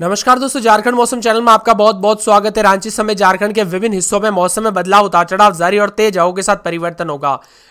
नमस्कार दोस्तों झारखंड मौसम चैनल में आपका बहुत बहुत स्वागत है रांची समेत झारखंड के विभिन्न हिस्सों में मौसम में बदलाव उतार चढ़ाव जारी और तेज हवाओं के साथ परिवर्तन होगा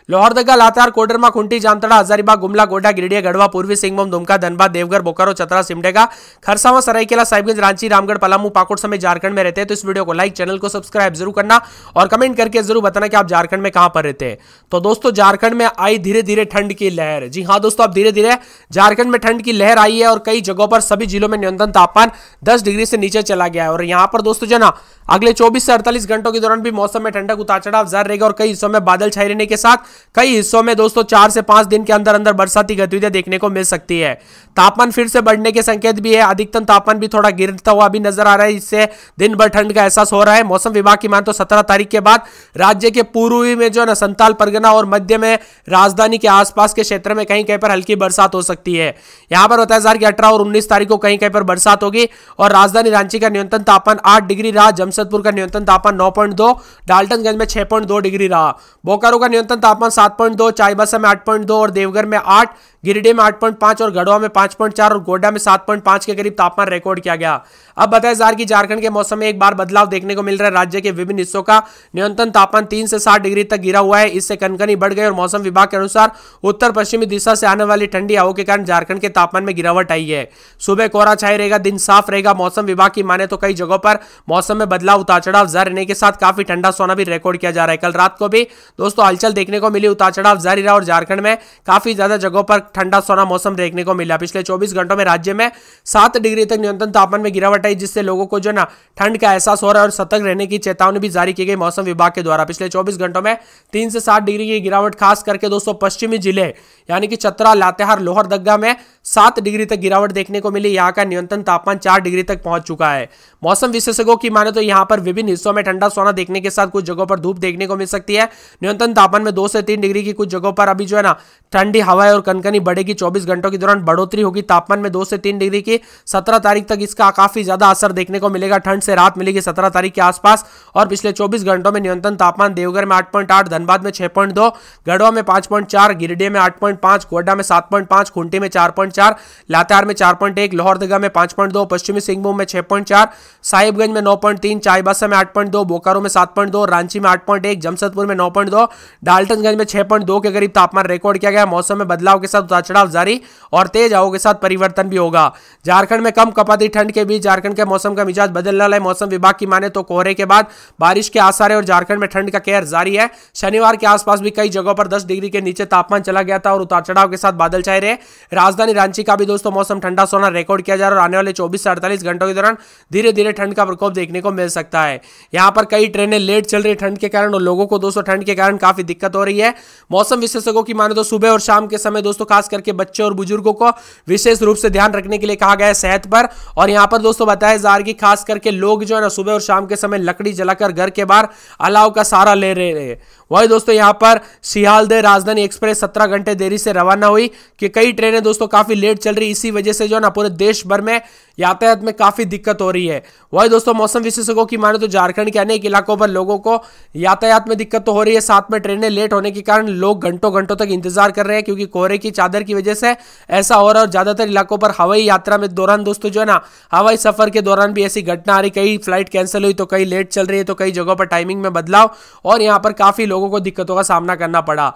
लोहरदगा लातार कोडरमा खुंटी जामतड़ा हजारीबाग गुमला गोडा गिरिडीह गढ़वा पूर्वी सिंहभूम दुमका धनबाद देवघर बोकारो चतरा सिमडेगा खरसावा सरायकेला साहिबगंज रांची रामगढ़ पलामू पाकुड़ समेत झारखंड में रहते हैं तो इस वीडियो को लाइक चैनल को सब्सक्राइब जरूर करना और कमेंट करके जरूर बताना कि आप झारखंड में कहां पर रहते हैं तो दोस्तों झारखंड में आई धीरे धीरे ठंड की लहर जी हाँ दोस्तों अब धीरे धीरे झारखंड में ठंड की लहर आई है और कई जगहों पर सभी जिलों में न्यूनतम तापमान दस डिग्री से नीचे चला गया है और यहां पर दोस्तों जो ना अगले चौबीस से अड़तालीस घंटों के दौरान भी मौसम में ठंडक उतार चढ़ाव जर रहेगा और कई हिस्सों में बादल छाई रहने के साथ कई हिस्सों में दोस्तों चार से पांच दिन के अंदर अंदर बरसाती गतिविधियां देखने को मिल सकती है तापमान फिर से बढ़ने के संकेत भी है अधिकतम तापमान भी थोड़ा गिरता हुआ भी नजर आ रहा है इससे दिन भर ठंड का एहसास हो रहा है मौसम विभाग की मान तो सत्रह तारीख के बाद राज्य के पूर्वी में जो ना संताल परगना और मध्य में राजधानी के आसपास के क्षेत्र में कहीं कहीं पर हल्की बरसात हो सकती है यहां पर बताया जा रहा कि अठारह और उन्नीस तारीख को कहीं कहीं पर बरसात होगी और राजधानी रांची का न्यूनतम तापमान आठ डिग्री रहा जमशेदपुर का न्यूनतम तापमान नौ पॉइंट दो डाल्टनगंज में छह पॉइंट दो डिग्री रहा बोकारो का न्यूनतम तापमान सात पॉइंट दो चाईबासा में आठ पॉइंट दो और देवघर में आठ गिरिडीह में आठ पॉइंट पांच और गढ़वा में पांच पॉइंट चार और गोड्डा में सात पॉइंट पांच के करीब तापमान रिकॉर्ड किया गया अब बताया जा रहा की झारखंड के मौसम में एक बार बदलाव देखने को मिल रहा है राज्य के विभिन्न हिस्सों का न्यूनतम तापमान तीन से सात डिग्री तक गिरा हुआ है इससे कनकनी बढ़ गई और मौसम विभाग के अनुसार उत्तर पश्चिमी दिशा से आने वाली ठंडी हवा के कारण झारखंड के तापमान में गिरावट आई है सुबह कोहरा छाई रहेगा दिन साफ साफ रहेगा मौसम विभाग की माने तो कई जगहों पर मौसम में बदलाव उतार चढ़ाव जारी रहने के साथ काफी ठंडा सोना भी रिकॉर्ड किया जा रहा है कल रात को भी दोस्तों हलचल देखने को मिली उतार चढ़ाव जारी रहा और झारखंड में काफी ज्यादा जगहों पर ठंडा सोना मौसम देखने को मिला पिछले चौबीस घंटों में राज्य में सात डिग्री तक न्यूनतम तापमान में गिरावट आई जिससे लोगों को जो ना ठंड का एहसास हो रहा है और सतर्क रहने की चेतावनी भी जारी की गई मौसम विभाग के द्वारा पिछले चौबीस घंटों में तीन से सात डिग्री की गिरावट खास करके दोस्तों पश्चिमी जिले यानी कि चतरा लातेहार लोहरदगा में सात डिग्री तक गिरावट देखने को मिली यहाँ का न्यूनतम तापमान चार डिग्री तक पहुंच चुका है मौसम विशेषज्ञों की माने तो यहाँ पर विभिन्न हिस्सों में ठंडा सोना देखने के साथ कुछ जगहों पर धूप देखने को मिल सकती है न्यूनतम तापमान में दो से तीन डिग्री की कुछ जगहों पर अभी जो है ना ठंडी हवाएं और कनकनी बढ़ेगी चौबीस घंटों के दौरान बढ़ोतरी होगी तापमान में दो से तीन डिग्री की सत्रह तारीख तक इसका काफी ज्यादा असर देखने को मिलेगा ठंड से राहत मिलेगी सत्रह तारीख के आसपास और पिछले चौबीस घंटों में न्यूनतम तापमान देवघर में आठ पॉइंट आठ धनबाद में छह पॉइंट दो गढ़वा में पांच पॉइंट चार गिरिडीह में आठ पॉइंट पांच गोड्डा में सात पॉइंट पांच खुंटी में चार पॉइंट चार लातेहार में चार पॉइंट एक लोहरदगा में पांच पॉइंट दो पश्चिमी सिंहभूम में छह पॉइंट चार साहिबगंज में नौ पॉइंट तीन चाईबासा में आठ पॉइंट दो बोकारो में सात पॉइंट दो रांची में आठ पॉइंट एक जमशेदपुर में नौ पॉइंट दो डाल्टनगंज में छह पॉइंट दो के करीब तापमान रिकॉर्ड किया गया मौसम में बदलाव के साथ उतार चढ़ाव जारी और तेज हवाओं के साथ परिवर्तन भी होगा झारखंड में कम कपाती ठंड के बीच झारखंड के मौसम का मिजाज बदलने वाला है मौसम विभाग की माने तो कोहरे के बाद बारिश के आसार है और झारखंड में ठंड का केयर जारी है शनिवार के आसपास भी कई जगहों पर दस डिग्री के नीचे तापमान चला गया था और उतार चढ़ाव के साथ बादल छाए रहे राजधानी रांची का भी दोस्तों मौसम ठंडा सोना रिकॉर्ड किया जा रहा है और आने वाले 24 से 48 घंटों के दौरान धीरे धीरे ठंड का प्रकोप देखने को मिल सकता है यहाँ पर कई ट्रेनें लेट चल रही ठंड के कारण और लोगों को दोस्तों ठंड के कारण काफी दिक्कत हो रही है मौसम विशेषज्ञों की माने तो सुबह और शाम के समय दोस्तों खास करके बच्चों और बुजुर्गों को विशेष रूप से ध्यान रखने के लिए कहा गया है सेहत पर और यहाँ पर दोस्तों बताया जा रहा है कि खास करके लोग जो है ना सुबह और शाम के समय लकड़ी जलाकर घर के बाहर अलाव का सहारा ले रहे हैं वही दोस्तों यहाँ पर सियालदह राजधानी एक्सप्रेस सत्रह घंटे देरी से रवाना हुई कि कई ट्रेनें दोस्तों काफी लेट चल रही इसी वजह से जो है ना पूरे देश भर में यातायात में काफ़ी दिक्कत हो रही है वही दोस्तों मौसम विशेषज्ञों की माने तो झारखंड के अनेक इलाकों पर लोगों को यातायात में दिक्कत तो हो रही है साथ में ट्रेनें लेट होने के कारण लोग घंटों घंटों तक इंतजार कर रहे हैं क्योंकि कोहरे की चादर की वजह से ऐसा हो रहा है और ज़्यादातर इलाकों पर हवाई यात्रा में दौरान दोस्तों जो है ना हवाई सफर के दौरान भी ऐसी घटना आ रही कई फ्लाइट कैंसिल हुई तो कई लेट चल रही है तो कई जगहों पर टाइमिंग में बदलाव और यहाँ पर काफ़ी लोगों को दिक्कतों का सामना करना पड़ा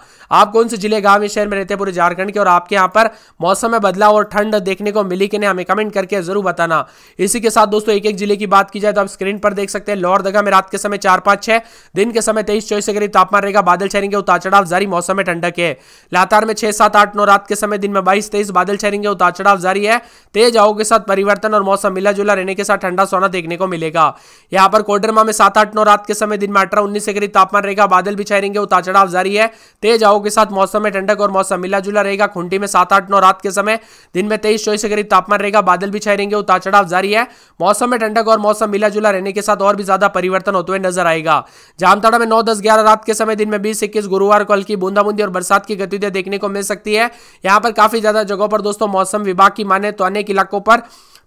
आप कौन से जिले गांव या शहर में रहते हैं पूरे झारखंड के और आपके यहाँ पर मौसम में बदलाव और ठंड देखने को मिली कि नहीं हमें कमेंट करके जरूर बता बताना इसी के साथ दोस्तों एक एक जिले की बात की जाए तो आप स्क्रीन पर देख सकते हैं लोहरदगा में रात के समय चार पांच छह दिन के समय तेईस चौबीस के करीब तापमान रहेगा बादल छहरेंगे उतार चढ़ाव जारी मौसम में ठंडक है लातार में छह सात आठ नौ रात के समय दिन में बाईस तेईस बादल छहरेंगे उतार चढ़ाव जारी है तेज हवाओं के साथ परिवर्तन और मौसम मिला जुला रहने के साथ ठंडा सोना देखने को मिलेगा यहाँ पर कोडरमा में सात आठ नौ रात के समय दिन में अठारह उन्नीस के करीब तापमान रहेगा बादल भी छहरेंगे उतार चढ़ाव जारी है तेज हवाओं के साथ मौसम में ठंडक और मौसम मिला जुला रहेगा खुंटी में सात आठ नौ रात के समय दिन में तेईस चौबीस के करीब तापमान रहेगा बादल भी छहरेंगे उतार चढ़ाव जारी है मौसम में ठंडक और मौसम मिला जुला रहने के साथ और भी ज्यादा परिवर्तन होते हुए नजर आएगा जामताड़ा में नौ दस ग्यारह रात के समय दिन में बीस इक्कीस गुरुवार को हल्की बूंदाबूंदी और बरसात की गतिविधियां देखने को मिल सकती है यहाँ पर काफी ज्यादा जगहों पर दोस्तों मौसम विभाग की माने तो अनेक इलाकों पर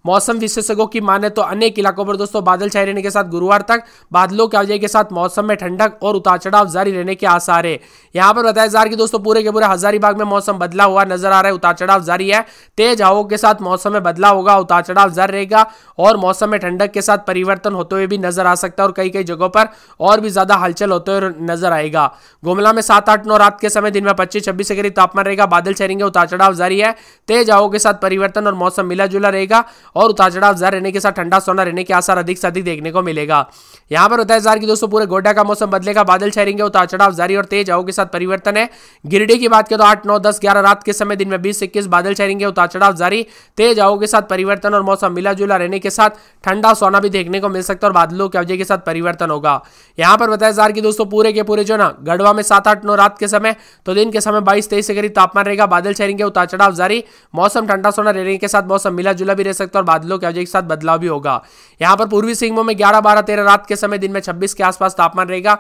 मौसम विशेषज्ञों की माने तो अनेक इलाकों पर दोस्तों बादल छाए रहने के साथ गुरुवार तक बादलों के अवजय के साथ मौसम में ठंडक और उतार चढ़ाव जारी रहने के आसार है यहां पर बताया जा रहा है दोस्तों पूरे के पूरे हजारीबाग में मौसम बदला हुआ नजर आ रहा है उतार चढ़ाव जारी है तेज हवाओं के साथ मौसम में बदलाव होगा उतार चढ़ाव जर रहेगा और मौसम में ठंडक के साथ परिवर्तन होते हुए भी नजर आ सकता है और कई कई जगहों पर और भी ज्यादा हलचल होते हुए नजर आएगा गुमला में सात आठ नौ रात के समय दिन में पच्चीस छब्बीस के करीब तापमान रहेगा बादल छेरेंगे उतार चढ़ाव जारी है तेज हवाओं के साथ परिवर्तन और मौसम मिला जुला रहेगा और उतार चढ़ाव जर रहने के साथ ठंडा सोना रहने के आसार अधिक से अधिक देखने को मिलेगा यहाँ पर बताया जा रहा दोस्तों पूरे गोड्डा का मौसम बदलेगा बादल छेरेंगे उतार चढ़ाव जारी और तेज हवाओं के साथ परिवर्तन है गिरडी की बात करें तो आठ नौ दस ग्यारह रात के समय दिन में बीस इक्कीस बादल छेरेंगे उतार चढ़ाव जारी तेज हवाओं के साथ परिवर्तन और मौसम सा मिला जुला रहने के साथ ठंडा सोना भी देखने को मिल सकता है और बादलों के अवजय के साथ परिवर्तन होगा यहाँ पर बताया जा रहा कि दोस्तों पूरे के पूरे जो ना गढ़वा में सात आठ नौ रात के समय तो दिन के समय बाईस तेईस से करीब तापमान रहेगा बादल छेरेंगे उतार चढ़ाव जारी मौसम ठंडा सोना रहने के साथ मौसम मिला जुला भी रह सकता है और बादलों के अवजय के साथ बदलाव भी होगा यहाँ पर पूर्वी सिंहभूम में ग्यारह बारह तेरह रात के समय दिन में छब्बीस के आसपास तापमान रहेगा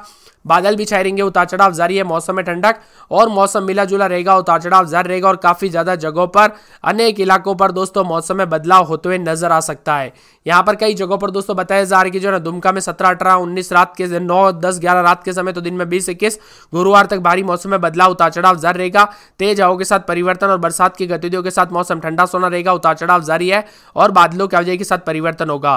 बादल भी छहरेंगे उतार चढ़ाव जारी है मौसम में ठंडक और मौसम मिला जुला रहेगा उतार चढ़ाव जारी रहेगा और काफी ज्यादा जगहों पर अनेक इलाकों पर दोस्तों मौसम में बदलाव होते हुए नजर आ सकता है यहाँ पर कई जगहों पर दोस्तों बताया जा रहा है कि जो है दुमका में सत्रह अठारह उन्नीस रात के नौ दस ग्यारह रात के समय तो दिन में बीस इक्कीस गुरुवार तक भारी मौसम में बदलाव उतार चढ़ाव जारी रहेगा तेज हवाओं के साथ परिवर्तन और बरसात की गतिविधियों के साथ मौसम ठंडा सोना रहेगा उतार चढ़ाव जारी है और बादलों की आवाजाही के साथ परिवर्तन होगा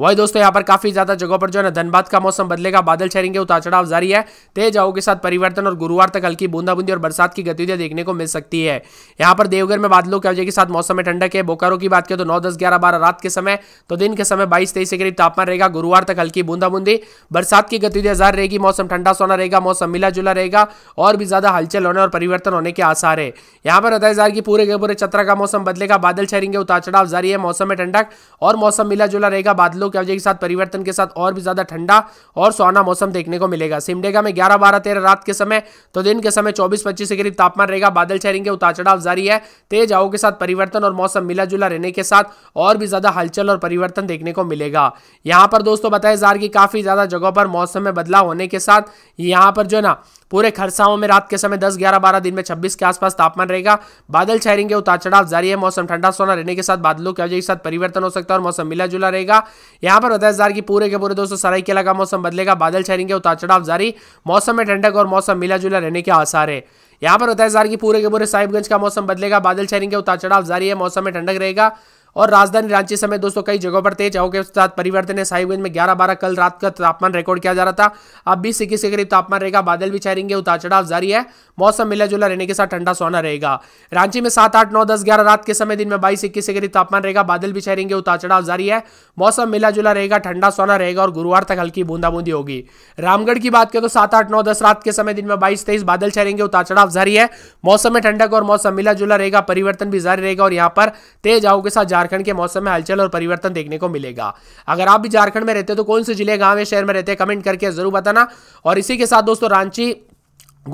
वही दोस्तों यहाँ पर काफी ज्यादा जगहों पर जो है धनबाद का मौसम बदलेगा बादल छरेंगे उतार चढ़ाव जारी है तेज हवाओं के साथ परिवर्तन और गुरुवार तक हल्की बूंदाबूंदी और बरसात की गतिविधियां देखने को मिल सकती है यहाँ पर देवघर में बादलों की आवाजाही के साथ मौसम में ठंडक है बोकारो की बात करें तो नौ दस ग्यारह बारह 18 रात के समय तो दिन के समय बाईस तेईस के करीब तापमान रहेगा गुरुवार तक हल्की बूंदा बूंदी बरसात की गतिविधियां जारी रहेगी मौसम ठंडा सोना रहेगा मौसम मिला जुला रहेगा और भी ज्यादा हलचल होने और परिवर्तन होने के आसार है यहाँ पर बताया जा रहा पूरे के पूरे चतरा का मौसम बदलेगा बादल छहरेंगे उतार चढ़ाव जारी है मौसम में ठंडक और मौसम मिला जुला रहेगा बादलों की अवजय के साथ परिवर्तन के साथ और भी ज्यादा ठंडा और सोना मौसम देखने को मिलेगा सिमडेगा में ग्यारह बारह तेरह रात के समय तो दिन के समय चौबीस पच्चीस के करीब तापमान रहेगा बादल छहरेंगे उतार चढ़ाव जारी है तेज हवाओं के साथ परिवर्तन और मौसम मिला जुला रहने के साथ और भी काफी ज़्यादा हलचल और परिवर्तन देखने को मिलेगा यहाँ पर दोस्तों बताया जा रहा है कि काफ़ी ज़्यादा जगहों पर मौसम में बदलाव होने के साथ यहाँ पर जो है ना पूरे खरसाओं में रात के समय 10, 11, 12 दिन में 26 के आसपास तापमान रहेगा बादल रहेंगे उतार चढ़ाव जारी है मौसम ठंडा सोना रहने के साथ बादलों की वजह के साथ परिवर्तन हो सकता है और मौसम मिला जुला रहेगा यहाँ पर बताया जा रहा कि पूरे के पूरे दोस्तों सरायकेला का मौसम बदलेगा बादल रहेंगे उतार चढ़ाव जारी मौसम में ठंडक और मौसम मिला जुला रहने के आसार है यहाँ पर बताया जा रहा कि पूरे के पूरे साहिबगंज का मौसम बदलेगा बादल रहेंगे उतार चढ़ाव जारी है मौसम में ठंडक रहेगा और राजधानी रांची समेत दोस्तों कई जगहों पर तेज हवा के साथ परिवर्तन है साहिबगंज में ग्यारह बारह कल रात का तापमान रिकॉर्ड किया जा रहा था अब बीस इक्कीस के करीब तापमान रहेगा बादल भी छाएंगे उतार चढ़ाव जारी है मौसम मिला जुला रहने के साथ ठंडा सोना रहेगा रांची में सात आठ नौ दस ग्यारह रात के समय दिन में बाईस इक्कीस के करीब तापमान रहेगा बादल भी छाएंगे उतार चढ़ाव जारी है मौसम मिला जुला रहेगा ठंडा सोना रहेगा और गुरुवार तक हल्की बूंदाबूंदी होगी रामगढ़ की बात करें तो सात आठ नौ दस रात के समय दिन में बाईस तेईस बादल छाएंगे उतार चढ़ाव जारी है मौसम में ठंडक और मौसम मिला जुला रहेगा परिवर्तन भी जारी रहेगा और यहाँ पर तेज हवा के साथ जार झारखंड के मौसम में हलचल और परिवर्तन देखने को मिलेगा अगर आप भी झारखंड में रहते हो तो कौन से जिले गांव या शहर में रहते हैं कमेंट करके जरूर बताना और इसी के साथ दोस्तों रांची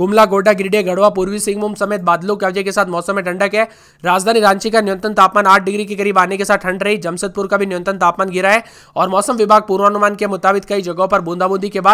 गुमला गोड्डा गिरडे गढ़वा पूर्वी सिंहभूम समेत बादलों कब्जे के साथ मौसम में ठंडक है राजधानी रांची का न्यूनतम तापमान आठ डिग्री के करीब आने के साथ ठंड रही जमशेदपुर का भी न्यूनतम तापमान गिरा है और मौसम विभाग पूर्वानुमान के मुताबिक कई जगहों पर बूंदाबूंदी के बाद